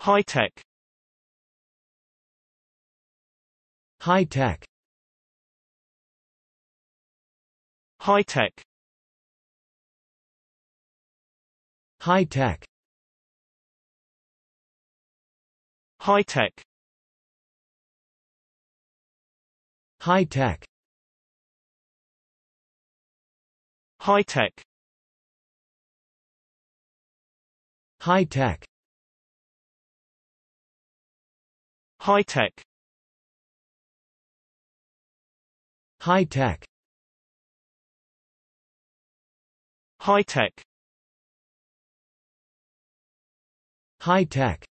High-tech High-tech High-tech High-tech High-tech High-tech High-tech High-tech High-tech High-tech High-tech High-tech